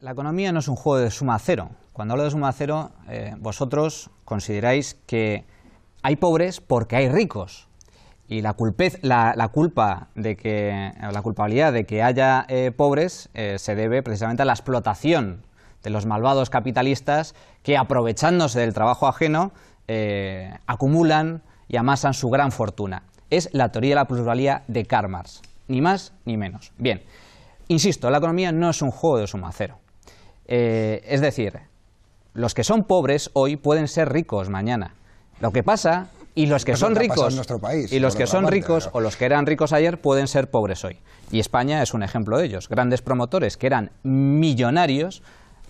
La economía no es un juego de suma cero. Cuando hablo de suma cero, eh, vosotros consideráis que hay pobres porque hay ricos. Y la, culpez, la, culpa de que, la culpabilidad de que haya eh, pobres eh, se debe precisamente a la explotación de los malvados capitalistas que, aprovechándose del trabajo ajeno, acumulan y amasan su gran fortuna. Es la teoría de la pluralidad de Karl Marx. Ni más ni menos. Bien, insisto, la economía no es un juego de suma cero. Eh, es decir, los que son pobres hoy pueden ser ricos mañana. Lo que pasa y los que son ricos nuestro país, y los que son ricos o los que eran ricos ayer pueden ser pobres hoy. Y España es un ejemplo de ellos. Grandes promotores que eran millonarios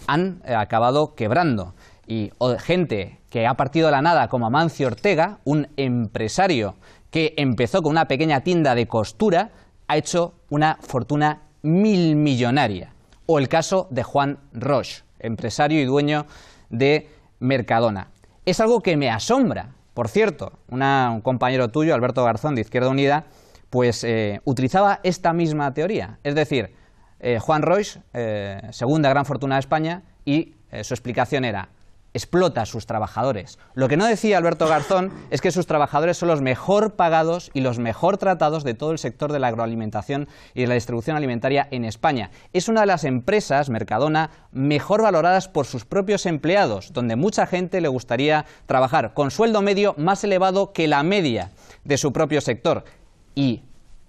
han eh, acabado quebrando y o, gente que ha partido de la nada como Amancio Ortega, un empresario que empezó con una pequeña tienda de costura, ha hecho una fortuna mil millonaria o el caso de Juan Roche, empresario y dueño de Mercadona. Es algo que me asombra, por cierto, un compañero tuyo, Alberto Garzón, de Izquierda Unida, pues eh, utilizaba esta misma teoría. Es decir, eh, Juan Roche, eh, segunda gran fortuna de España, y su explicación era, explota a sus trabajadores. Lo que no decía Alberto Garzón es que sus trabajadores son los mejor pagados y los mejor tratados de todo el sector de la agroalimentación y de la distribución alimentaria en España. Es una de las empresas, Mercadona, mejor valoradas por sus propios empleados, donde mucha gente le gustaría trabajar, con sueldo medio más elevado que la media de su propio sector. Y,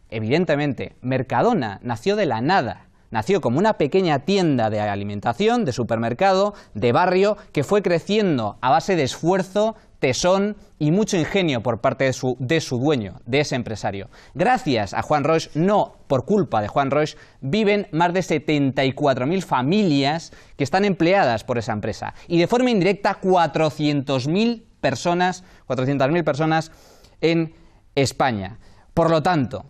evidentemente, Mercadona nació de la nada Nació como una pequeña tienda de alimentación, de supermercado, de barrio, que fue creciendo a base de esfuerzo, tesón y mucho ingenio por parte de su, dueño, de ese empresario. Gracias a Juan Roche, no por culpa de Juan Roche, viven más de 74.000 familias que están empleadas por esa empresa y de forma indirecta 400.000 personas, 400.000 personas en España. Por lo tanto,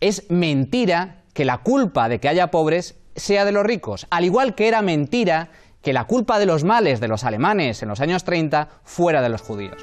es mentira que la culpa de que haya pobres sea de los ricos, al igual que era mentira que la culpa de los males de los alemanes en los años 30 fuera de los judíos.